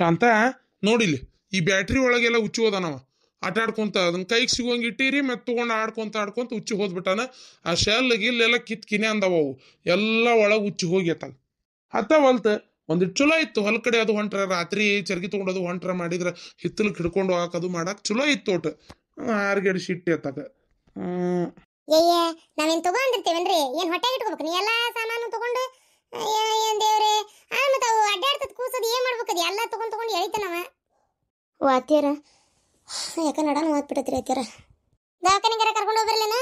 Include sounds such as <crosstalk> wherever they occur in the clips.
ಶಾಂತ ನೋಡಿಲಿ ಈ ಬ್ಯಾಟ್ರಿ ಒಳಗೆಲ್ಲ ಹುಚ್ಚು ಹೋದನವ ಆಟ ಆಡ್ಕೊಂತ ಅದನ್ನ ಕೈಗೆ ಸಿಗೋಂಗೆ ಇಟ್ಟಿರಿ ಮತ್ತೆ ತೊಗೊಂಡು ಆಡ್ಕೊಂತ ಆಡ್ಕೊಂತ ಉಚ್ಚಿ ಹೋದ್ಬಿಟ್ಟಾನ ಆ ಶೆಲ್ ಗಿಲ್ಲೆಲ್ಲ ಕಿತ್ ಕಿನೆ ಅಂದವ ಅವು ಎಲ್ಲ ಒಳಗೆ ಹುಚ್ಚಿ ಹತ್ತ ಹತ್ತವಲ್ತ ಒಂದು ಚಲೋ ಇತ್ತು ಹೊಲ ಕಡೆ ಅದು ಹೊಂಟ್ರ ರಾತ್ರಿ ಚರ್ಗಿ ತೊಗೊಂಡೋದು ಹೊಂಟ್ರ ಮಾಡಿದ್ರ ಹಿತ್ತಲಕ್ಕೆ ಹಿಡ್ಕೊಂಡು ಹಾಕೋದು ಮಾಡಕ್ಕೆ ಚಲೋ ಇತ್ತು ಒಟ್ಟು ಆರ್ಗಡಿ ಸಿಟ್ಟಿ ಅತ್ತಾಗ ನಾವೇನು ತಗೊಂಡಿರ್ತೇವನ್ರಿ ಏನ್ ಹೊಟ್ಟೆಗೆ ಇಟ್ಕೋಬೇಕು ನೀ ಎಲ್ಲಾ ಸಾಮಾನು ತಗೊಂಡು ಏನ್ ದೇವ್ರೆ ಆ ಮತ್ತೆ ಅವು ಕೂಸದು ಏನ್ ಮಾಡ್ಬೇಕದು ಎಲ್ಲ ತಗೊಂಡ್ ತಗೊಂಡ್ ಎಳಿತಾನವ ಓ ಅತ್ತಿಯರ ಯಾಕ ನಡಾನ ಓದ್ಬಿಟ್ಟತ್ರಿ ಅತ್ತಿಯರ ದವಾಖಾನಿಗಾರ ಕರ್ಕೊಂಡು ಹೋಗ್ಬರ್ಲೇನ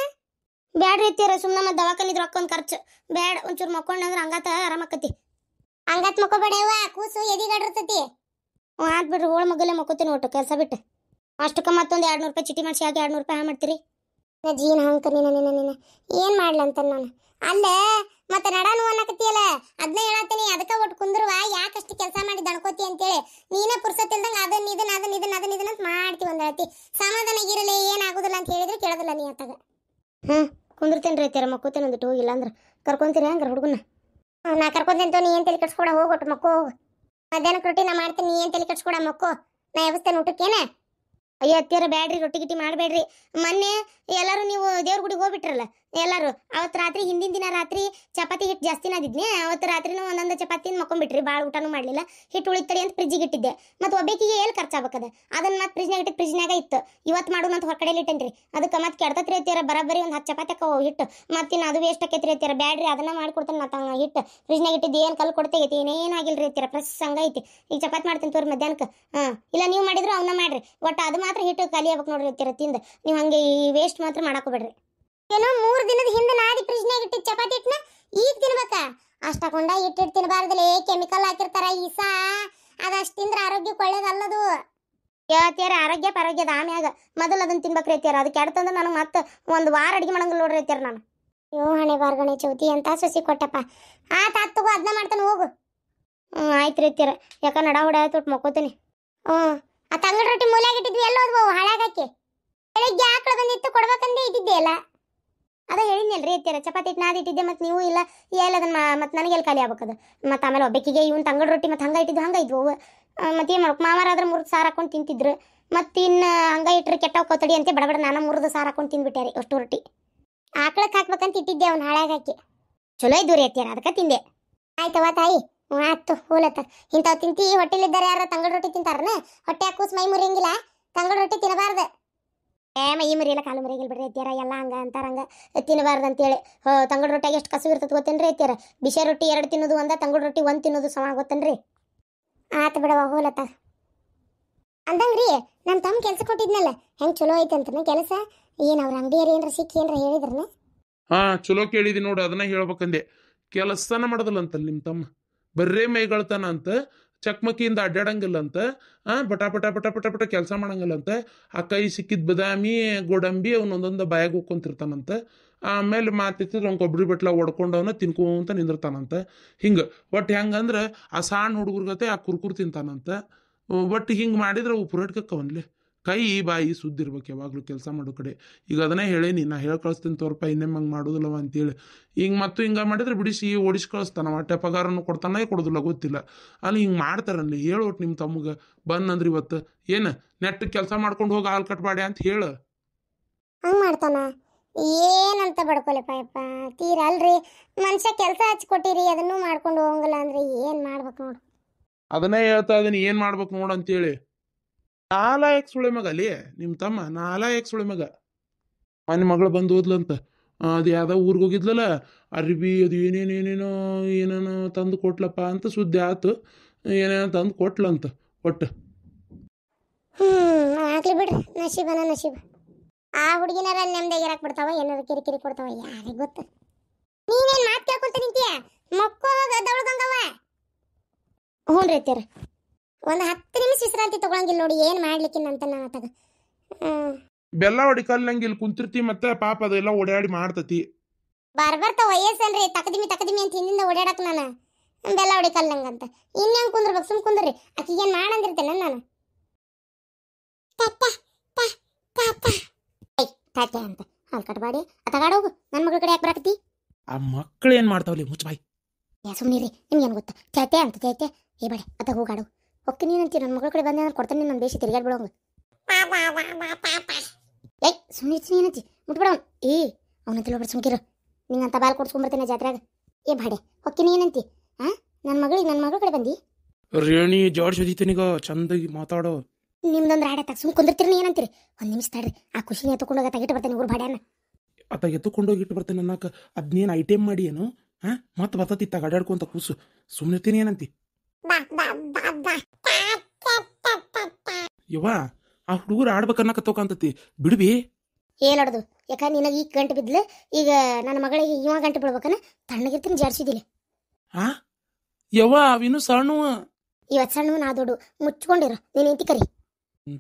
ಬ್ಯಾಡ್ರಿ ಅತ್ತಿಯರ ಸುಮ್ಮನೆ ಮತ್ತೆ ದವಾಖಾನಿದ್ ರೊಕ್ಕ ಒಂದು ಖರ್ಚು ಬ್ಯಾಡ ಒಂಚೂರು ಮಕ್ಕೊಂಡ್ ಅಂದ್ರೆ ಹಂಗಾತ ಆರಾಮಾಕತಿ ಹಂಗಾತ್ ಮಕ್ಕೋಬೇಡವ ಕೂಸು ಎದಿಗಾಡಿರ್ತತಿ ಹ್ಞೂ ಆತ್ ಬಿಡ್ರಿ ಹೋಳ ಮಗಲೇ ಮಕ್ಕೋತೀನಿ ಒಟ್ಟು ಕೆಲಸ ಬಿಟ್ಟು ಅಷ್ಟಕ್ಕೆ ಮತ್ತೊಂದು ಎರಡು ನೂರು ರೂಪಾಯಿ ಚಿಟಿ ಮಾಡಿಸಿ ಆಗಿ ಎರಡು ನೂರು ರೂಪಾಯಿ ಹಾ ಮಾಡ್ತೀರಿ ನಾ ಜೀನ್ ಹಂಗೆ ನೀನು ನೀನು ನೀನು ಏನು ಮಾಡ್ಲಂತ ನಾನು ಅಲ್ಲ ಮತ್ತೆ ನಡಾನು ಅನ್ನಕತ್ತಿಯಲ್ಲ ಅದನ್ನ ಹೇಳತ್ತೀನಿ ಅದಕ್ಕ ಒಟ್ಟು ಕುಂದ್ರವ ಯಾಕಷ್ಟು ಕೆಲಸ ಮಾಡಿ ದಣ್ಕೋತಿ ಅಂತೇಳಿ ನೀನೇ ಪುರ್ಸತ್ತಿಲ್ದಂಗ ಅದನ್ನ ಇದನ್ನ ಅದನ್ನ ಇದನ್ನ ಅದನ್ನ ಇದನ್ನ ಅಂತ ಮಾಡ್ತೀವಿ ಒಂದ್ ಹೇಳ್ತಿ ಸಮಾಧಾನ ಇರಲಿ ಏನಾಗುದಿಲ್ಲ ಅಂತ ಹೇಳಿದ್ರೆ ಕೇಳೋದಿಲ್ಲ ನೀ ಅಂತಾಗ ಹ್ಞೂ ಕುಂದಿರ್ತೇನೆ ರೀ ತೀರ ಒಂದು ಟೂ ಹೋಗಿಲ್ಲ ಅಂದ್ರೆ ಕರ್ಕೊಂತೀರಿ ಹಂಗಾರೆ ಹುಡುಗನ ನಾ ಕರ್ಕೊಂತೇನೆ ಅಂತ ನೀ ಏನು ತಲೆ ಕಟ್ಸ್ಕೊಡ ಹೋಗೊಟ್ಟು ಮಕ್ಕೋ ಹೋಗು ಮಧ್ಯಾಹ್ನಕ್ಕೆ ರೊಟ್ಟಿ ನಾ ಮಾಡ್ತೀನಿ ನೀ ಏನು ತಲೆ ಕಟ್ಸ್ಕೊಡ ಮಕ್ಕೋ ನಾ ಎಬ್ಸ್ತೇನೆ ಊಟಕ್ಕೇನ ಅಯ್ಯೋ ಅತ್ತಿಯರ ಬ್ಯಾಡ್ರಿ ರೊಟ್ಟಿ ಗಿಟ್ಟಿ ಮಾಡಬೇಡ್ರಿ ಮೊನ್ನೆ ಎಲ್ಲರೂ ನೀವು ದೇವ್ರ ಗುಡಿಗೆ ಹೋಗ್ಬಿಟ್ರಲ್ಲ ಎಲ್ಲರೂ ಅವತ್ತು ರಾತ್ರಿ ಹಿಂದಿನ ದಿನ ರಾತ್ರಿ ಚಪಾತಿ ಹಿಟ್ಟು ಜಾಸ್ತಿ ಆದಿದ್ನಿ ಅವತ್ತು ರಾತ್ರಿನೂ ಒಂದೊಂದು ಚಪಾತಿನ ಮಕ್ಕೊಂಬಿಟ್ರಿ ಭಾಳ ಊಟನೂ ಮಾಡಲಿಲ್ಲ ಹಿಟ್ಟು ಉಳಿತಡಿ ಅಂತ ಫ್ರಿಜ್ಜಿಗೆ ಇಟ್ಟಿದ್ದೆ ಮತ್ತು ಏನ್ ಎಲ್ಲಿ ಖರ್ಚಾಗಬೇಕದ ಅದನ್ನ ಮತ್ತೆ ಫ್ರಿಜ್ನಾಗ ಇಟ್ಟು ಫ್ರಿಜ್ನಾಗ ಇತ್ತು ಇವತ್ತು ಮಾಡೋಣ ಮತ್ತು ಹೊರಕಡೆಯಲ್ಲಿ ಇಟ್ಟೇನ್ರಿ ಅದಕ್ಕೆ ಮತ್ತೆ ಕೆಡ್ತತ್ರಿ ಐತಿರ ಬರಬರಿ ಒಂದು ಹತ್ತು ಚಪಾತಿ ಅಕ್ಕ ಹಿಟ್ಟು ಇನ್ನು ಅದು ವೇಸ್ಟ್ ಆಕೈತಿ ಐತಿರ ಬ್ಯಾಡ್ರಿ ಅದನ್ನ ಮಾಡ್ಕೊಡ್ತಾನೆ ನಾ ತಂಗ ಹಿಟ್ಟು ಫ್ರಿಜ್ನಾಗ ಇಟ್ಟಿದ್ದು ಏನು ಕಲ್ಲು ಕೊಡ್ತೈತಿ ಏನೇನು ಆಗಿಲ್ಲ ರೀ ಪ್ರಸ್ ಫ್ರೆಶ್ ಐತಿ ಈಗ ಚಪಾತಿ ಮಾಡ್ತೀನಿ ತೋರಿ ಮಧ್ಯಾಹ್ನಕ್ಕೆ ಹಾಂ ಇಲ್ಲ ನೀವು ಮಾಡಿದ್ರು ಅವನ್ನ ಮಾಡಿರಿ ಒಟ್ಟು ಅದು ಮಾತ್ರ ಹಿಟ್ಟು ಖಾಲಿ ಆಗ್ಬೇಕು ನೋಡ್ರಿ ತಿಂದು ನೀವು ಹಂಗೆ ಈ ವೇಸ್ಟ್ ಮಾತ್ರ ಮಾಡಾಕೋಬೇಡ್ರಿ ಏನೋ ಮೂರು ದಿನದ ಹಿಂದೆ ನಾಡಿ ಫ್ರಿಜ್ನಾಗ ಇಟ್ಟಿದ್ದ ಚಪಾತಿ ಹಿಟ್ಟನ ಈಗ ತಿನ್ಬೇಕ ಅಷ್ಟಕೊಂಡ ಹಿಟ್ಟಿಟ್ಟು ತಿನ್ನಬಾರ್ದಲೇ ಕೆಮಿಕಲ್ ಹಾಕಿರ್ತಾರ ಈಸ ಅಷ್ಟು ತಿಂದ್ರೆ ಆರೋಗ್ಯಕ್ಕೆ ಒಳ್ಳೇದಲ್ಲದು ಹೇಳ್ತೀರ ಆರೋಗ್ಯ ಪರೋಗ್ಯದ ಆಮ್ಯಾಗ ಮೊದಲು ಅದನ್ನ ತಿನ್ಬೇಕು ರೀತಿಯರ ಅದು ಕೆಡ್ತಂದ್ರೆ ನನಗೆ ಮತ್ತೆ ಒಂದು ವಾರ ಅಡಿಗೆ ಮಾಡಂಗಿಲ್ಲ ನೋಡ್ರಿ ರೀತಿಯರ ನಾನು ಯೋ ಹಣೆ ಬಾರ್ಗಣೆ ಚೌತಿ ಅಂತ ಸೊಸಿ ಕೊಟ್ಟಪ್ಪ ಆ ತಾತ್ ಅದನ್ನ ಮಾಡ್ತಾನೆ ಹೋಗು ಹ್ಞೂ ಆಯ್ತು ರೀತಿಯರ ಯಾಕ ನಡ ಹೊಡ ತೊಟ್ಟು ಮಕ್ಕೋತೀನಿ ಹ್ಞೂ ಆ ತಂಗಡ ರೊಟ್ಟಿ ಮೂಲಾಗಿಟ್ಟಿದ್ವಿ ಎಲ್ಲೋದ್ವು ಹಾಳಾಗಕ್ಕೆ ಬೆಳಿಗ್ಗೆ ಆಕಳು ಬಂದಿತ್ತು ಕೊಡ್ಬೇಕಂದೇ ಇದ್ದಿದ್ದೆ ಅಲ್ಲ ಅದ ಹೇಳಿನಲ್ರಿ ಎತ್ತೀರ ಚಪಾತಿ ಇಟ್ಟು ನಾದು ಇಟ್ಟಿದ್ದೆ ಮತ್ತು ನೀವು ಇಲ್ಲ ಎಲ್ಲ ಅದನ್ನ ಮತ್ತು ನನಗೆ ಎಲ್ಲಿ ಖಾಲಿ ಆಗ್ಬೇಕದು ಮತ್ತು ಆಮೇಲೆ ಒಬ್ಬಕ್ಕಿಗೆ ಇವ್ನ ತಂಗಡ ರೊಟ್ಟಿ ಮತ್ತು ಹಂಗೆ ಇಟ್ಟಿದ್ದು ಹಂಗೆ ಇದ್ವು ಮತ್ತು ಏನು ಮಾಡ್ಬೇಕು ಮಾಮಾರಾದ್ರೆ ಮೂರು ಸಾರು ಹಾಕೊಂಡು ತಿಂತಿದ್ರು ಮತ್ತು ಇನ್ನು ಹಂಗೆ ಇಟ್ಟರೆ ಕೆಟ್ಟವು ಕೊತ್ತಡಿ ಅಂತ ಬಡಬಡ ನಾನು ಮೂರ್ದು ಸಾರು ಹಾಕೊಂಡು ತಿಂದ್ಬಿಟ್ಟೆ ರೀ ಅಷ್ಟು ರೊಟ್ಟಿ ಆಕಳಕ್ಕೆ ಹಾಕ್ಬೇಕಂತ ಇಟ್ಟಿದ್ದೆ ಅವ್ನು ಹಾಳಾಗಿ ಹಾಕಿ ಚಲೋ ಇದ್ದು ರೀ ಎತ್ತೀರ ಅದಕ್ಕೆ ತಿಂದೆ ಆಯ್ತವ ತಾಯಿ ಹ್ಞೂ ಆಯ್ತು ಹೂಲತ್ತ ಇಂಥವು ತಿಂತಿ ಹೊಟ್ಟೆಲಿದ್ದಾರೆ ಯಾರು ತಂಗಡ ರೊಟ್ಟಿ ತಿಂತಾರನ ಹೊಟ್ಟೆ ಕೂಸ್ ಮೈ ಮುರಿಯಂಗಿಲ್ಲ ತಂಗಡ ರೊಟ್ಟಿ ತಿನ್ನಬಾರ್ದು ಏಮ ಈ ಮರಿಯಲ್ಲ ಕಾಲು ಮುರಿಯಲ್ಲ ಬಿಡ್ರಿ ಎತ್ತಿಯಾರ ಎಲ್ಲ ಹಂಗ ಹಂಗ ತಿನ್ನಬಾರ್ದು ಅಂತೇಳಿ ತಂಗಡ ರೊಟ್ಟಿಗೆ ಎಷ್ಟು ಕಸು ಇರ್ತದೆ ಗೊತ್ತೇನ್ರಿ ಎತ್ತಿಯಾರ ಬಿಸಿ ರೊಟ್ಟಿ ಎರಡು ತಿನ್ನೋದು ಒಂದ ತಂಗಡ ರೊಟ್ಟಿ ಒಂದು ತಿನ್ನೋದು ಸಮ ಗೊತ್ತೇನ್ರಿ ಆತ ಬಿಡವ ಹೋಲತ್ತ ಅಂದಂಗ್ರಿ ನನ್ನ ತಮ್ಮ ಕೆಲಸ ಕೊಟ್ಟಿದ್ನಲ್ಲ ಹೆಂಗೆ ಚಲೋ ಐತೆ ಅಂತನ ಕೆಲಸ ಏನು ಅವ್ರ ಅಂಗಡಿಯರ್ ಏನಾರ ಸಿಕ್ಕಿ ಏನಾರ ಹೇಳಿದ್ರನ ಹಾ ಚಲೋ ಕೇಳಿದಿ ನೋಡು ಅದನ್ನ ಹೇಳ್ಬೇಕಂದೆ ಕೆಲಸನ ಮಾಡದಲ್ಲ ಅಂತ ನಿಮ್ಮ ತಮ್ಮ ಬರ್ರೇ ಮೈಗಳ್ತಾನ ಅಂತ ಚಕ್ಮಕಿಯಿಂದ ಅಡ್ಡಾಡಂಗಿಲ್ಲಂತ ಪಟ ಪಟ ಪಟ ಪಟ ಪಟ ಕೆಲಸ ಅಂತ ಆ ಕೈ ಸಿಕ್ಕಿದ ಬದಾಮಿ ಗೋಡಂಬಿ ಒಂದೊಂದು ಬಾಯಾಗ ಹೋಗ್ಕೊಂತಿರ್ತಾನಂತ ಆಮೇಲೆ ಮಾತಿತ್ತು ಅವ್ನು ಕೊಬ್ಬರಿ ಬಟ್ಲ ಒಡ್ಕೊಂಡವನ ತಿನ್ಕೊಂತ ನಿಂದಿರ್ತಾನಂತ ಹಿಂಗೆ ಒಟ್ಟು ಹೆಂಗಂದ್ರೆ ಆ ಸಣ್ಣ ಹುಡುಗರ್ಗತೆ ಆ ಕುರ್ಕುರು ತಿಂತಾನಂತ ಒಟ್ಟು ಹಿಂಗೆ ಮಾಡಿದ್ರೆ ಅವನ್ಲೆ ಕೈ ಬಾಯಿ ಸುದ್ದಿರ್ಬೇಕು ಯಾವಾಗಲೂ ಕೆಲಸ ಮಾಡೋ ಕಡೆ ಈಗ ಅದನ್ನೇ ಹೇಳೇನಿ ನಾ ಹೇಳಿ ಕಳಿಸ್ತೀನಿ ತೋರ್ಪ ಇನ್ನೇ ಹಂಗೆ ಮಾಡೋದಿಲ್ಲವ ಅಂತೇಳಿ ಹಿಂಗೆ ಮತ್ತು ಹಿಂಗೆ ಮಾಡಿದ್ರೆ ಬಿಡಿಸಿ ಓಡಿಸಿ ಕಳಿಸ್ತಾನ ಒಟ್ಟೆ ಪಗಾರನ್ನು ಕೊಡ್ತಾನೆ ಕೊಡೋದಿಲ್ಲ ಗೊತ್ತಿಲ್ಲ ಅಲ್ಲಿ ಹಿಂಗೆ ಮಾಡ್ತಾರಲ್ಲಿ ಹೇಳೋಟ್ ನಿಮ್ಮ ತಮ್ಮಗೆ ಅಂದ್ರೆ ಇವತ್ತು ಏನು ನೆಟ್ ಕೆಲಸ ಮಾಡ್ಕೊಂಡು ಹೋಗಿ ಹಾಲು ಕಟ್ಬಾಡೆ ಅಂತ ಹೇಳು ಹಂಗೆ ಮಾಡ್ತಾನ ಏನಂತ ಬಡ್ಕೊಲಿಪ್ಪ ಯಪ್ಪ ತೀರ ಅಲ್ರಿ ಮನುಷ್ಯ ಕೆಲಸ ಹಚ್ಕೊಟ್ಟಿರಿ ಅದನ್ನು ಮಾಡ್ಕೊಂಡು ಹೋಗಂಗಿಲ್ಲ ಅಂದ್ರೆ ಏನು ಮಾಡ್ಬೇಕು ನೋಡು ಅದನ್ನೇ ಹೇಳ್ತಾ ಇದೀನಿ ಏನು ಮಾಡ್ಬೇಕು ನೋಡು ಅಂತೇಳಿ ನಾಲಾಯಕ್ ಸುಳೆ ಮಗ ಅಲ್ಲಿ ನಿಮ್ಮ ತಮ್ಮ ನಾಲಾಯಕ್ ಸುಳೆ ಮಗ ಮನೆ ಮಗಳು ಬಂದು ಹೋದ್ಲಂತ ಅದು ಯಾವ್ದೋ ಊರಿಗೆ ಹೋಗಿದ್ಲಲ್ಲ ಅರ್ಬಿ ಅದು ಏನೇನೇನೇನೋ ಏನೇನೋ ತಂದು ಕೊಟ್ಲಪ್ಪ ಅಂತ ಸುದ್ದಿ ಆತು ಏನೇನೋ ತಂದು ಕೊಟ್ಲಂತ ಒಟ್ಟು ಆಗ್ಲಿ ಬಿಡ್ರಿ ನಶೀಬನ ನಶೀಬ ಆ ಹುಡುಗಿನಾರ ನೆಮ್ಮದಿಯಾಗಿ ಇರಕ್ ಬಿಡ್ತಾವ ಏನಾರ ಕಿರಿಕಿರಿ ಕೊಡ್ತಾವ ಯಾರಿಗೆ ಗೊತ್ತು ನೀನೇನ್ ಮಾತು ಕೇಳ್ಕೊಳ್ತೀನಿ ಮಕ್ಕೋ ಹೋಗ ದವಳಗಂಗವ ಹ್ಞೂ ರೀ ಒಂದು ಹತ್ತು ನಿಮಿಷ ವಿಶ್ರಾಂತಿ ತಗೊಳಂಗಿಲ್ಲ ನೋಡಿ ಏನು ಮಾಡ್ಲಿಕ್ಕಿನ್ನಂತ ನಾನು ತಗ ಬೆಲ್ಲ ಹೊಡಿಕಲ್ಲಂಗೆ ಇಲ್ಲಿ ಕುಂತಿರ್ತಿ ಮತ್ತೆ ಪಾಪ ಅದೆಲ್ಲ ಓಡಾಡಿ ಮಾಡ್ತತಿ ಬರ್ಬರ್ತ ವಯಸ್ಸಲ್ರಿ ತಕದಿಮಿ ತಕದಿಮಿ ಅಂತ ಹಿಂದಿಂದ ಓಡಾಡಕ್ ನಾನು ಬೆಲ್ಲ ಅಂತ ಇನ್ನೇನು ಕುಂದ್ರಬೇಕು ಸುಮ್ ಕುಂದ್ರಿ ಏನ್ ಮಾಡಂದಿರ್ತೇನೆ ನಾನು ತಾತೆ ಅಂತ ಹಾಲು ಕಟ್ಬಾಡಿ ಅತಗಾಡೋಗು ನನ್ನ ಮಗಳ ಕಡೆ ಯಾಕೆ ಬರಾಕತಿ ಆ ಮಕ್ಕಳು ಏನು ಮಾಡ್ತಾವಲ್ಲಿ ಮುಚ್ಚಬಾಯಿ ಯಾ ಸುಮ್ನಿರಿ ರೀ ಏನು ಗೊತ್ತಾ ಚೇತೆ ಅಂತ ಚೇತೆ ಏ ಬೇಡ ಅತ ಹೋಗಾಡು ನೀನು ನೀನಂತೀರ ನನ್ನ ಮಗಳ ಕಡೆ ಬಂದೆ ಅಂದ್ರೆ ಕೊಡ್ತಾನೆ ನನ್ನ ಬೇಸಿ ತಿರುಗಾಡ್ಬಿಡೋಂಗ ಏಯ್ ಸುಮ್ಮನೆ ಏನಂತಿ ಮುಟ್ಬಿಡವನ್ ಏ ಅವನಂತ ಒಬ್ಬರು ಸುಮ್ಕಿರು ಅಂತ ಬಾಲ್ ಕೊಡ್ಸ್ಕೊಂಬರ್ತೇನೆ ಜಾತ್ರೆಗ ಏ ಬಾಡೆ ಹೊಕ್ಕಿನ ಏನಂತಿ ಹಾ ನನ್ನ ಮಗಳಿಗೆ ನನ್ನ ಮಗಳ ಕಡೆ ಬಂದಿ ರೇಣಿ ಜಾರ್ಜ್ ಹೊದಿತನಿಗ ಚಂದಾಗಿ ಮಾತಾಡೋ ನಿಮ್ದೊಂದು ರಾಡ ತಾಕ ಸುಮ್ ಕುಂದಿರ್ತೀರಿ ಏನಂತೀರಿ ಒಂದ್ ನಿಮಿಷ ತಡ್ರಿ ಆ ಖುಷಿನ ಎತ್ತಕೊಂಡೋಗ ತಗಿಟ್ಟು ಬರ್ತೇನೆ ಊರು ಬಾಡ್ಯಾನ ಅತ್ತ ಎತ್ತಕೊಂಡೋಗಿ ಇಟ್ಟು ಬರ್ತೇನೆ ಅನ್ನಕ ಅದ್ನೇನು ಐಟಮ್ ಮಾಡಿ ಏನು ಹಾ ಮತ್ತೆ ಬರ್ತತಿ ತಗ ಅಡ್ಯಾಡ್ಕೊಂತ ಕೂಸು ಸುಮ್ಮನೆ ಏನಂತಿ ಯವ್ವ ಆ ಹುಡುಗರು ಆಡ್ಬೇಕನ್ನಕ ತೋಕಂತತಿ ಬಿಡ್ಬಿ ಏನ್ ಯಾಕ ನಿನಗೆ ಈಗ ಗಂಟೆ ಬಿದ್ಲೆ ಈಗ ನನ್ನ ಮಗಳಿಗೆ ಇವ ಗಂಟೆ ಬಿಡ್ಬೇಕನ ತಣ್ಣಗಿರ್ತೀನಿ ಜಾರ್ಸಿದಿಲ್ಲ ಆ ಯವ್ವ ಸಣ್ಣ ಇವತ್ತು ಸಣ್ಣ ನಾ ದೊಡ್ಡು ಮುಚ್ಕೊಂಡಿರ ನೀನು ಇಂತಿ ಕರಿ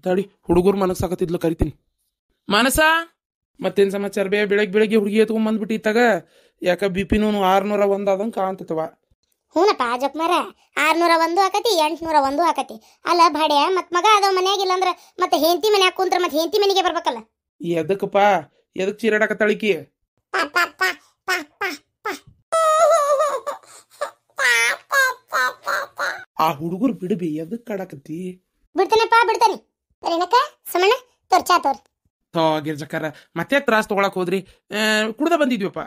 ತಡಿ ಹುಡುಗರು ಮನಸ್ಸು ಸಾಕತ್ತಿದ್ಲು ಕರಿತೀನಿ ಮನಸ ಮತ್ತೇನು ಸಮಾಚಾರ ಬೇ ಬೆಳಗ್ಗೆ ಬೆಳಗ್ಗೆ ಹುಡುಗಿ ಎತ್ಕೊಂಡ್ ಬಂದ್ಬಿಟ್ಟು ಯಾಕ ಬಿ ಪಿನೂ ಆರ್ನೂರ ಒಂದು ಆದಂಗೆ ಹ್ಞೂನಪ್ಪ ಮರ ಆರ್ನೂರ ಒಂದು ಆಕತಿ ಎಂಟ್ನೂರ ಒಂದು ಆಕತಿ ಅಲ್ಲ ಭಾಡ್ಯ ಮತ್ತೆ ಮಗ ಅದಾವ ಮನ್ಯಾಗ ಇಲ್ಲಂದ್ರ ಮತ್ತೆ ಹೆಂಡತಿ ಮನೆ ಕುಂತ್ರ ಮತ್ತೆ ಹೆಂಡತಿ ಮನೆಗೆ ಬರ್ಬೇಕಲ್ಲ ಎದಕ್ಕಪ್ಪ ಎದಕ್ ತಳಿಕಿ ಆ ಹುಡುಗರು ಬಿಡಬಿ ಎದಕ್ ಕಾಡಕತ್ತಿ ಬಿಡ್ತಾನಪ್ಪ ಬಿಡ್ತಾನೆ ಏನಕ್ಕ ಸುಮಣ್ಣ ತೋರ್ಚಾ ತೋರ್ ಹಾ ಗಿರ್ಜಕ್ಕಾರ ಮತ್ತೆ ತ್ರಾಸ್ ತಗೊಳಕ್ ಹೋದ್ರಿ ಕುಡ್ದ ಬಂದಿದ್ವಿಪ್ಪ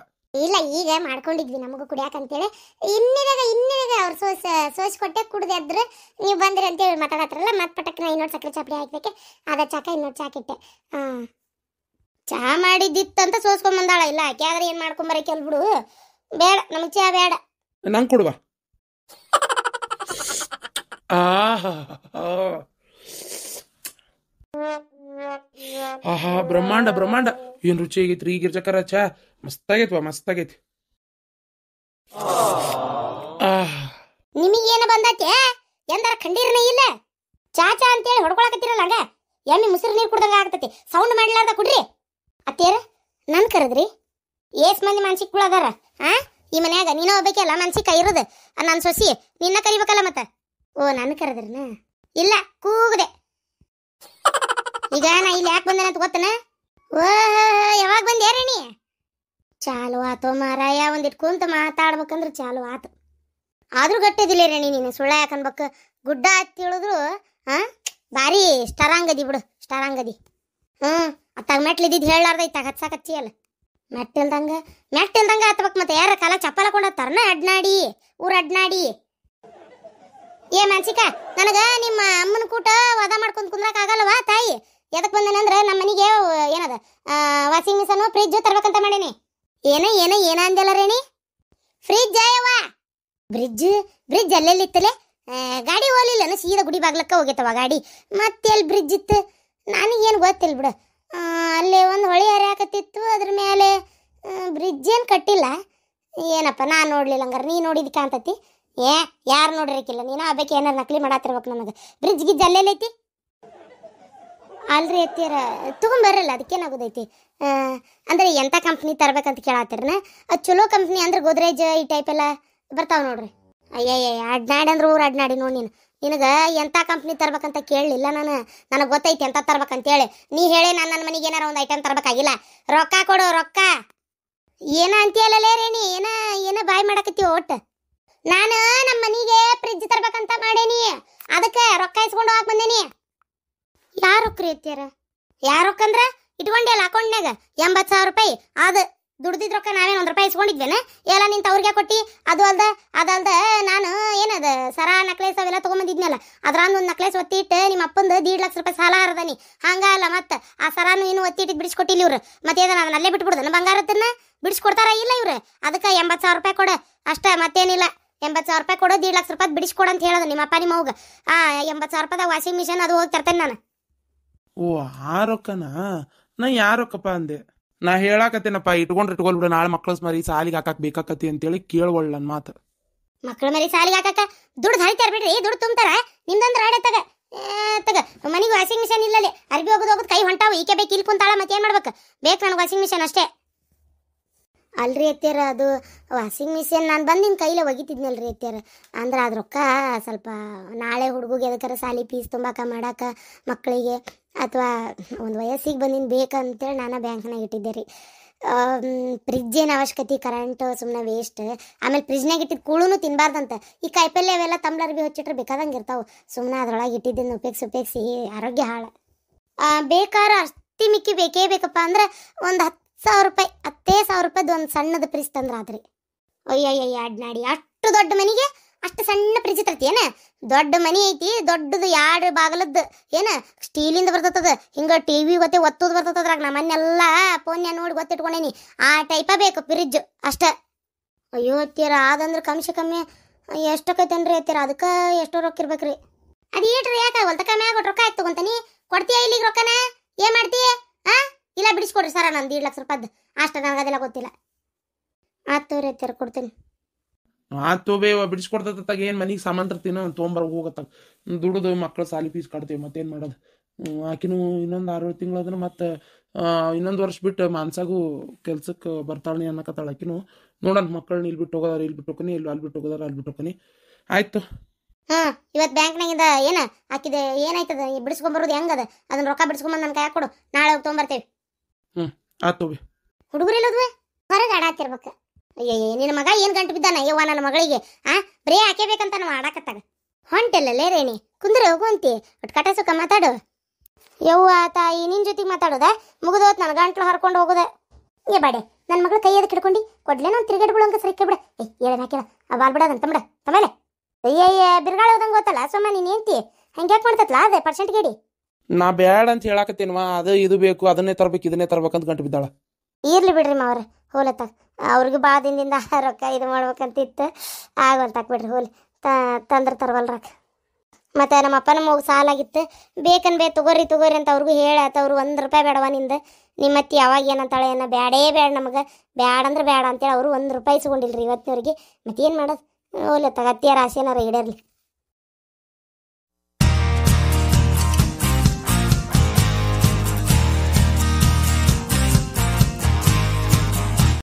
ಇಲ್ಲ ಈಗ ಮಾಡ್ಕೊಂಡಿದ್ವಿ ನಮಗೂ ಕುಡಿಯಾಕ ಅಂತೇಳಿ ಇನ್ನಿದಾಗ ಸೋಸಿ ಕೊಟ್ಟೆ ಕುಡ್ದೆ ಅದ್ರ ನೀವು ಬಂದ್ರಿ ಅಂತೇಳಿ ಮಾತಾಡತ್ರಲ್ಲ ಮತ್ತೆ ನಾ ಇನ್ನೊಂದು ಸಕ್ಕರೆ ಚಾಪಡಿ ಹಾಕ್ಬೇಕೆ ಅದ ಚಾಕ ಇನ್ನೊಂದು ಚಾಕಿಟ್ಟೆ ಹಾಂ ಚಹಾ ಅಂತ ಸೋಸ್ಕೊಂಡ್ ಬಂದಾಳ ಇಲ್ಲ ಆಕೆ ಆದ್ರೆ ಏನ್ ಮಾಡ್ಕೊಂಬರ ಕೆಲ್ಬಿಡು ಬೇಡ ನಮಗೆ ಚಹಾ ಬೇಡ ನಂಗೆ ಕೊಡುವ ಆಹಾ ಬ್ರಹ್ಮಾಂಡ ಬ್ರಹ್ಮಾಂಡ ಏನ್ ರುಚಿ ರೀ ಈಗ ಚಕರ ಚಾ ಮಸ್ತ್ ಆಗೈತ್ವ ಮಸ್ತ್ ಆಗೈತಿ ಆಹ್ ನಿಮಗೇನ ಬಂದಾತೆ ಎಂದರ ಖಂಡೀರನ ಇಲ್ಲ ಚಾಚಾ ಅಂತೇಳಿ ಹೊಡ್ಕೊಳಕತ್ತಿರಲ್ಲ ಹಂಗ ಎಮ್ಮಿ ಮುಸಿರು ನೀರು ಕುಡ್ದಂಗ ಆಗ್ತತಿ ಸೌಂಡ್ ಮಾಡ್ಲಾರ್ದ ಕುಡ್ರಿ ಅತ್ತೇರ ನನ್ ಕರದ್ರಿ ಏಸ್ ಮಂದಿ ಮನ್ಸಿಕ್ಗಳದಾರ ಆ ಈ ಮನ್ಯಾಗ ನೀನೋ ಒಬ್ಬಾಕೆಲ್ಲ ಮನ್ಸಿಕ ಇರೋದು ನನ್ನ ಸೊಸಿ ನಿನ್ನ ಕರಿಬೇಕಲ್ಲ ಮತ್ತ ಓ ನನ್ ಕರೆದ್ರನ ಇಲ್ಲ ಕೂಗದೆ ಈಗ ನಾ ಇಲ್ಲಿ ಯಾಕೆ ಬಂದೇನಂತ ಅಂತ ಗೊತ್ತನ ಓ ಯಾವಾಗ ಬಂದೆ ನೀ ಚಾಲು ಆತೋ ಮಾರಾಯ ಒಂದಿಟ್ಟು ಕುಂತ ಮಾತಾಡ್ಬೇಕಂದ್ರೆ ಚಾಲು ಆತು ಆದ್ರೂ ಗಟ್ಟಿದಿಲ್ಲ ರೇಣಿ ನೀನು ಸುಳ್ಳ ಯಾಕನ್ಬೇಕು ಗುಡ್ಡ ಹತ್ತಿ ಇಳಿದ್ರು ಹಾ ಭಾರಿ ಸ್ಟಾರಾಂಗದಿ ಬಿಡು ಸ್ಟಾರಾಂಗದಿ ಹ್ಞೂ ಅತ್ತಾಗ ಮೆಟ್ಲಿದ್ದು ಹೇಳಾರ್ದ ಇತ್ತಾಗ ಹತ್ಸಾಕತ್ತಿ ಅಲ್ಲ ಮೆಟ್ಟಿಲ್ದಂಗೆ ಮೆಟ್ಟಿಲ್ದಂಗೆ ಹತ್ಬೇಕು ಮತ್ತೆ ಯಾರ ಕಾಲ ಚಪ್ಪಲ ತರನೇ ಅಡ್ನಾಡಿ ಊರ ಅಡ್ನಾಡಿ ಏ ಮಾನ್ಸಿಕ ನನಗೆ ನಿಮ್ಮ ಅಮ್ಮನ ಕೂಟ ವದ ಮಾಡ್ಕೊಂಡು ಕುಂದ್ರಕ್ ಆಗಲ್ವಾ ತಾಯಿ ಎದಕ್ ಬಂದನಂದ್ರ ನಮ್ಮ ಮನೆಗೆ ಏನದ ವಾಷಿಂಗ್ ಮಿಷನ್ ಫ್ರಿಜ್ ತರ್ಬೇಕಂತ ಮಾಡೇನಿ ಏನ ಏನ ಏನ ಅಂದಿಲ್ಲ ರೇಣಿ ಫ್ರಿಜ್ ಬ್ರಿಡ್ಜ್ ಬ್ರಿಡ್ಜ್ ಇತ್ತಲೇ ಗಾಡಿ ಹೋಗಲಿಲ್ಲ ಸೀದಾ ಗುಡಿ ಬಾಗ್ಲಕ್ಕ ಹೋಗೈತವ ಗಾಡಿ ಮತ್ತೆ ಎಲ್ಲಿ ಬ್ರಿಡ್ಜ್ ಇತ್ತು ನನಗೇನು ಗೊತ್ತಿಲ್ಲ ಬಿಡು ಅಲ್ಲೇ ಒಂದು ಹೊಳೆ ಹರಿಯಾಕತ್ತಿತ್ತು ಅದ್ರ ಮೇಲೆ ಬ್ರಿಡ್ಜ್ ಏನು ಕಟ್ಟಿಲ್ಲ ಏನಪ್ಪ ನಾನು ನೋಡ್ಲಿಲ್ಲ ಹಂಗಾರೆ ನೀ ನೋಡಿದ ಕಾಣ್ತೈತಿ ಏ ಯಾರು ನೋಡಿರಕ್ಕಿಲ್ಲ ನೀನು ಅದಕ್ಕೆ ಏನಾರು ನಕಲಿ ಮಾಡಾತಿರ್ಬೇಕು ನನಗೆ ಬ್ರಿಡ್ಜ್ ಗಿಜ್ಜ ಅಲ್ಲೆಲ್ಲೈತಿ ಅಲ್ರಿ ಎತ್ತೀರ ತೊಗೊಂಬರಲ್ಲ ಅದಕ್ಕೇನಾಗೋದೈತಿ ಅಂದರೆ ಎಂಥ ಕಂಪ್ನಿ ತರಬೇಕಂತ ಕೇಳತ್ತಿರ ಅದು ಚಲೋ ಕಂಪ್ನಿ ಅಂದ್ರೆ ಗೋದ್ರೇಜ್ ಈ ಟೈಪ್ ಎಲ್ಲ ಬರ್ತಾವ ನೋಡ್ರಿ ಅಯ್ಯಯ್ಯ ಅಡ್ನಾಡಿ ಅಂದ್ರೆ ಊರು ಅಡ್ನಾಡಿ ನೋಡಿ ನೀನು ನಿನಗೆ ಎಂಥ ಕಂಪ್ನಿ ತರ್ಬೇಕಂತ ಕೇಳಲಿಲ್ಲ ನಾನು ನನಗೆ ಗೊತ್ತೈತಿ ಎಂಥ ತರ್ಬೇಕಂತೇಳಿ ನೀ ಹೇಳಿ ನಾನು ನನ್ನ ಮನೆಗೆ ಏನಾರ ಒಂದು ಐಟಮ್ ತರಬೇಕಾಗಿಲ್ಲ ರೊಕ್ಕ ಕೊಡು ರೊಕ್ಕ ಏನ ಅಂತೀಯಲ್ಲೇ ನೀ ಏನ ಏನ ಬಾಯ್ ಮಾಡಕತ್ತೀವಿ ಒಟ್ಟು ನಾನು ನಮ್ಮ ಮನೆಗೆ ಫ್ರಿಜ್ ತರ್ಬೇಕಂತ ಮಾಡೇನಿ ಅದಕ್ಕೆ ರೊಕ್ಕ ಇಸ್ಕೊಂಡು ಹೋಗಿ ಬಂದೇನಿ ಯಾರು ರೊಕ್ಕ ರೀ ಅಂದ್ರೆ ಇಟ್ಕೊಂಡೆ ಅಕೌಂಟ್ನಾಗ ಎಂಬತ್ತು ಸಾವಿರ ರೂಪಾಯಿ ಅದು ದುಡ್ದಿದ್ ರೊಕ್ಕ ನಾವೇನು ಒಂದು ರೂಪಾಯಿ ಇಸ್ಕೊಂಡಿದ್ವೇನೆ ಎಲ್ಲ ನಿಂತ ಅವ್ರಿಗೆ ಕೊಟ್ಟು ಅದು ಅಲ್ದ ಅದಲ್ದ ನಾನು ಏನದ ಸರ ನಕ್ಲೇಸ್ ಅವೆಲ್ಲ ತೊಗೊಂಬಂದಿದ್ನಲ್ಲ ಅದ್ರ ಒಂದು ನಕ್ಲೇಸ್ ಒತ್ತಿಟ್ಟು ನಿಮ್ಮ ಅಪ್ಪಂದು ದೀಡ್ ಲಕ್ಷ ರೂಪಾಯಿ ಸಾಲ ಹರದನಿ ಹಂಗಲ್ಲ ಮತ್ತೆ ಆ ಸರಾನು ಏನು ಒತ್ತಿಟ್ಟಿಗೆ ಬಿಡಿಸ್ಕೊಟ್ಟಿಲ್ಲ ಇವ್ರು ಮತ್ತೆ ಅದನ್ನ ಅಲ್ಲೇ ಬಿಟ್ಬಿಡ್ದನ ಬಂಗಾರದನ್ನ ಬಿಡಿಸ್ಕೊಡ್ತಾರ ಇಲ್ಲ ಇವ್ರು ಅದಕ್ಕೆ ಎಂಬತ್ತು ಸಾವಿರ ರೂಪಾಯಿ ಕೊಡು ಅಷ್ಟೇ ಮತ್ತೇನಿಲ್ಲ ಎಂಬತ್ತು ಸಾವಿರ ರೂಪಾಯಿ ಕೊಡು ದೀಡ್ ಲಕ್ಷ ರೂಪಾಯಿ ಬಿಡಿಸ್ಕೊಡು ಅಂತ ಹೇಳೋದು ನಿಮ್ಮ ಅಪ್ಪ ನಿಮ್ಮ ಆ ಎಂಬತ್ತು ಸಾವಿರ ರೂಪಾಯಿ ವಾಷಿಂಗ್ ಮಿಷನ್ ಅದು ಹೋಗಿ ತರ್ತೇನೆ ನಾನು ಓ ಆ ರೊಕ್ಕನಾ ನಾ ಯಾರೊಕ್ಕಪ್ಪ ಅಂದೆ ನಾ ಹೇಳಾಕತ್ತೇನಪ್ಪ ಇಟ್ಕೊಂಡ್ರೆ ಇಟ್ಕೊಲ್ ಬಿಡ ನಾಳೆ ಮಕ್ಳ ಮರಿ ಸಾಲಿಗೆ ಹಾಕಕ್ ಬೇಕಾಕತಿ ಅಂತೇಳಿ ಕೇಳವಳ್ ನನ್ನ ಮಾತು ಮಕ್ಳ ಮರಿ ಸಾಲಿಗೆ ಹಾಕಕ ದುಡ್ಡು ಹರಿತಾರ ಬಿಡ್ರಿ ದುಡ್ಡು ತುಂಬತಾರ ನಿಮ್ದೊಂದು ರಾಡೆ ತಗ ತಗ ಮನೆಗೆ ವಾಷಿಂಗ್ ಮಿಷನ್ ಇಲ್ಲಲ್ಲಿ ಅರ್ಬಿ ಹೋಗೋದು ಹೋಗೋದು ಕೈ ಹೊಂಟಾವು ಈಕೆ ಬೇಕು ಇಲ್ಲಿ ಕುಂತಾಳ ಮತ್ತೆ ಏನ್ ಮಾಡ್ಬೇಕು ಬೇಕು ನನಗೆ ವಾಷಿಂಗ್ ಮಿಷನ್ ಅಷ್ಟೇ ಎತ್ತಾರ ಅದು ವಾಷಿಂಗ್ ಮಿಷಿನ್ ನಾನು ಬಂದು ನಿಮ್ಮ ಕೈಲೇ ಒಗಿತಿದ್ನಲ್ರಿ ಎತ್ತಾರ ಅಂದ್ರೆ ಅದು ರೊಕ್ಕ ಸ್ವಲ್ಪ ನಾಳೆ ಹುಡುಗಿಗೆ ಎದಕ್ಕಾರ ಸಾಲಿ ಫೀಸ್ ತುಂಬಾಕ ಮಾಡಾಕ ಮಕ್ಕಳಿಗೆ ಅಥವಾ ಒಂದು ವಯಸ್ಸಿಗೆ ಬಂದಿನ ಬೇಕಂತೇಳಿ ನಾನು ಬ್ಯಾಂಕ್ನಾಗ ಇಟ್ಟಿದ್ದೆ ರೀ ಏನು ಅವಶ್ಯಕತೆ ಕರೆಂಟ್ ಸುಮ್ಮನೆ ವೇಸ್ಟ್ ಆಮೇಲೆ ಫ್ರಿಜ್ನಾಗ ಇಟ್ಟಿದ್ದು ಕೂಳುನು ತಿನ್ಬಾರ್ದಂತ ಈ ಕಾಯಿಪಲ್ಲೆ ಅವೆಲ್ಲ ತಂಬಳ ಬಿ ಹಚ್ಚಿಟ್ರೆ ಬೇಕಾದಂಗೆ ಇರ್ತಾವೆ ಸುಮ್ಮನೆ ಅದರೊಳಗೆ ಇಟ್ಟಿದ್ದನ್ನು ಉಪಯೋಗಿಸಿ ಉಪಯೋಗಿಸಿ ಆರೋಗ್ಯ ಹಾಳು ಬೇಕಾದ್ರೆ ಅಷ್ಟಿ ಮಿಕ್ಕಿ ಬೇಕೇ ಬೇಕಪ್ಪ ಅಂದ್ರೆ ಒಂದು ಹತ್ತು ಸಾವಿರ ರೂಪಾಯಿ ಹತ್ತೇ ಸಾವಿರ ರೂಪಾಯಿದು ಒಂದು ಸಣ್ಣದ ಫ್ರಿಜ್ ತಂದ್ರ ಅಯ್ಯಯ್ಯ ಎರಡು ನಾಡಿ ಅಷ್ಟು ದೊಡ್ಡ ಮನೆಗೆ ಅಷ್ಟು ಸಣ್ಣ ಫ್ರಿಜ್ ತರ್ತಿ ಏನ ದೊಡ್ಡ ಮನೆ ಐತಿ ದೊಡ್ಡದು ಎರಡು ಬಾಗಲದ್ದು ಏನ ಸ್ಟೀಲಿಂದ ಬರ್ತದ ಹಿಂಗ ಟಿ ವಿ ಗೊತ್ತೆ ಒತ್ತದು ಬರ್ತದ್ರಾಗ ನಮ್ಮನ್ನೆಲ್ಲ ಮನೆಲ್ಲ ನೋಡಿ ಗೊತ್ತಿಟ್ಕೊಂಡೇನಿ ಆ ಟೈಪ ಬೇಕು ಫ್ರಿಜ್ ಅಷ್ಟ ಅಯ್ಯೋ ತೀರ ಅದಂದ್ರೆ ಕಮ್ಸಿ ಕಮ್ಮಿ ಎಷ್ಟಕ್ಕೈತೆ ಅಂದ್ರೆ ಐತಿರ ಅದಕ್ಕೆ ಎಷ್ಟು ರೊಕ್ಕ ರೀ ಅದು ಏಟ್ರಿ ಯಾಕೆ ಹೊಲ್ತಕ್ಕ ರೊಕ್ಕ ಆಯ್ತು ತಗೊಂತಾನಿ ಕೊಡ್ತೀಯ ಇಲ್ಲಿಗೆ ರೊಕ್ಕನ ಏನ್ ಮಾಡ್ತೀಯ ಹಾಂ ಇಲ್ಲ ಬಿಡಿಸ್ಕೊಡ್ರಿ ಸರ ನಂದು ಎರಡು ಲಕ್ಷ ರೂಪಾಯಿ ಅಷ್ಟು ಅದೆಲ್ಲ ಗೊತ್ತಿಲ್ಲ ಆತು ರೀ ತೆರ ಕೊಡ್ತೀನಿ ಆತು ಬೇವ ಬಿಡಿಸ್ಕೊಡ್ತತ್ತಾಗ ಏನು ಮನೆಗೆ ಸಾಮಾನು ತರ್ತೀನ ತೊಗೊಂಬರ ಹೋಗತ್ತಾಗ ದುಡ್ದು ಮಕ್ಕಳು ಸಾಲಿ ಫೀಸ್ ಕಟ್ತೀವಿ ಮತ್ತೇನು ಮಾಡೋದು ಆಕಿನೂ ಇನ್ನೊಂದು ಆರು ತಿಂಗಳಾದ್ರೆ ಮತ್ತೆ ಇನ್ನೊಂದು ವರ್ಷ ಬಿಟ್ಟು ಮಾನ್ಸಾಗೂ ಕೆಲ್ಸಕ್ಕೆ ಬರ್ತಾಳೆ ಅನ್ನಕತ್ತಾಳೆ ಆಕಿನೂ ನೋಡೋಣ ಮಕ್ಕಳನ್ನ ಇಲ್ಲಿ ಬಿಟ್ಟು ಹೋಗೋದಾರ ಇಲ್ಲಿ ಬಿಟ್ಟು ಇಲ್ಲಿ ಅಲ್ಲಿ ಬಿಟ್ಟು ಹೋಗೋದಾರ ಅಲ್ಲಿ ಬಿಟ್ಟು ಹೋಗ್ನಿ ಆಯ್ತು ಹಾ ಇವತ್ತು ಬ್ಯಾಂಕ್ನಾಗಿಂದ ಏನ ಆಕಿದ ಏನಾಯ್ತದ ಬಿಡಿಸ್ಕೊಂಬರೋದು ಹೆಂಗದ ಅದನ್ನ ರೊಕ್ಕ ಬಿಡಿಸ್ಕೊಂಬಂದು ನನ್ನ ಕೈ ಕೊಡು ನಾಳೆ ಹೋಗಿ ತೊಗೊಂಬರ್ತೇವೆ ಹ್ಞೂ ಹುಡುಗರಲ್ಲಿ ಹುಡುಗರಿಲ್ಲದ್ವೆ ಹೊರಗೆ ಆಡಾತಿರ್ಬೇಕು ಅಯ್ಯಯ್ಯ ನಿನ್ನ ಮಗ ಏನ್ ಗಂಟು ಬಿದ್ದಾನ ಯವ್ವ ನನ್ನ ಮಗಳಿಗೆ ಆ ಬರೀ ಹಾಕೇಬೇಕಂತ ನಾವು ಆಡಾಕತ್ತಾಗ ಲೇ ರೇಣಿ ಕುಂದ್ರೆ ಹೋಗುವಂತಿ ಒಟ್ಟು ಕಟ ಸುಖ ಮಾತಾಡು ಯವ್ವ ತಾಯಿ ನಿನ್ನ ಜೊತೆಗೆ ಮಾತಾಡೋದ ಮುಗಿದೋತ್ ನನ್ನ ಗಂಟ್ಲು ಹರ್ಕೊಂಡು ಹೋಗೋದ ಏ ಬಾಡೆ ನನ್ನ ಮಗಳ ಕೈ ಹಿಡ್ಕೊಂಡಿ ಹಿಡ್ಕೊಂಡು ಕೊಡ್ಲೇ ನಾನು ತಿರುಗಾಡ್ಗಳು ಹಂಗೆ ಸರಿ ಕೇಳ್ಬಿಡ ಏ ಏಳೇನು ಹಾಕಿಲ್ಲ ಆ ಬಾಲ್ಬಿಡೋದನ್ ತಂಬಿಡ ತಮೇಲೆ ಅಯ್ಯಯ್ಯ ಬಿರುಗಾಳ ಹೋದಂಗೆ ಗೊತ್ತಲ್ಲ ಸುಮ್ಮನೆ ನೀನು ಹೆಂಡ್ತಿ ಹಂಗ್ಯಾಕೆ ಮಾಡ್ತತ್ಲಾ ಅದೇ ಪರ್ಸೆಂಟ್ ಗೇಡಿ ನಾ ಬ್ಯಾಡ ಅಂತ ಹೇಳಾಕತ್ತೇನವಾ ಅದು ಇದು ಬೇಕು ಅದನ್ನೇ ತರಬೇಕು ಇದನ್ನೇ ಅಂತ ಗಂಟು ಬಿದ್ದಾಳ ಇರ್ಲಿ ಬಿಡ್ರಿ ಮಾವ್ರ ಹೋಲತ್ತ ಅವ್ರಿಗೂ ಭಾಳ ದಿನದಿಂದ <laughs> ರೊಕ್ಕ ಇದು ಮಾಡ್ಬೇಕಂತಿತ್ತು ಆಗುವಂತ ಬಿಡ್ರಿ ಹೋಲಿ ತಂದ್ರೆ ತರವಲ್ರಕ್ಕ ಮತ್ತು ನಮ್ಮ ಅಪ್ಪನ ಮಗು ಸಾಲಾಗಿತ್ತು ಬೇಕನ್ ಬೇ ತಗೋರಿ ತಗೋರಿ ಅಂತ ಅವ್ರಿಗೂ ಹೇಳತ್ತ ಅವ್ರು ಒಂದು ರೂಪಾಯಿ ಬೇಡವ ನಿಂದ ನಿಮ್ಮ ಅತ್ತಿ ಯಾವಾಗ ಏನಂತಾಳೆ ಏನ ಬ್ಯಾಡೇ ಬೇಡ ನಮಗೆ ಬ್ಯಾಡ ಅಂದ್ರೆ ಬೇಡ ಅಂತೇಳಿ ಅವರು ಒಂದು ರೂಪಾಯಿ ಇಸ್ಕೊಂಡಿಲ್ರಿ ಇವತ್ತಿನವ್ರಿಗೆ ಮತ್ತೇನು ಮಾಡೋದು ಓಲೆ ಅತ್ತಿಯ ರಾಶಿ ಏನಾರ ಇಡರ್ಲಿ